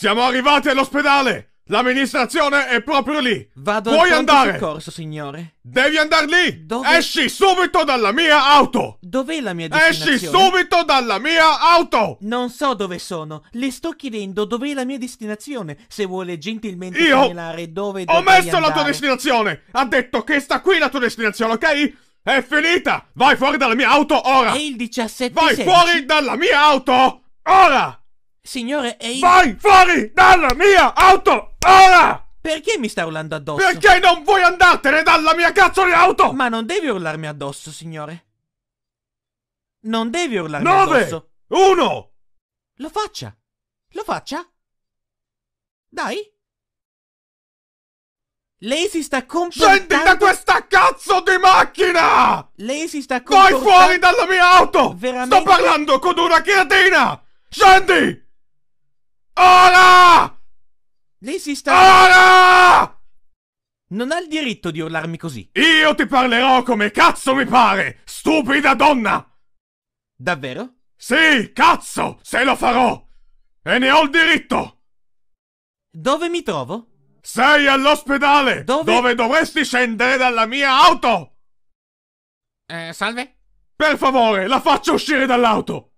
Siamo arrivati all'ospedale! L'amministrazione è proprio lì! Vado Puoi al andare! Soccorso, signore. Devi andare lì! Dove... Esci subito dalla mia auto! Dov'è la mia destinazione? Esci subito dalla mia auto! Non so dove sono. Le sto chiedendo dov'è la mia destinazione, se vuole gentilmente Io segnalare dove Ho messo andare. la tua destinazione! Ha detto che sta qui la tua destinazione, ok? È finita! Vai fuori dalla mia auto ora! È il 17 Vai 16. fuori dalla mia auto! Ora! Signore, è io... Vai fuori dalla mia auto! Ora! Perché mi stai urlando addosso? Perché non vuoi andartene dalla mia cazzo di auto? Ma non devi urlarmi addosso, signore. Non devi urlarmi Nove, addosso. 1 Lo faccia. Lo faccia. Dai. Lei si sta comportando... Scendi da questa cazzo di macchina! Lei si sta comportando... Vai fuori dalla mia auto! Veramente... Sto parlando con una creatina! Scendi! Lei si sta... Ara! Non ha il diritto di urlarmi così. Io ti parlerò come cazzo mi pare, stupida donna! Davvero? Sì, cazzo, se lo farò! E ne ho il diritto! Dove mi trovo? Sei all'ospedale! Dove... dove dovresti scendere dalla mia auto! Eh, salve? Per favore, la faccio uscire dall'auto!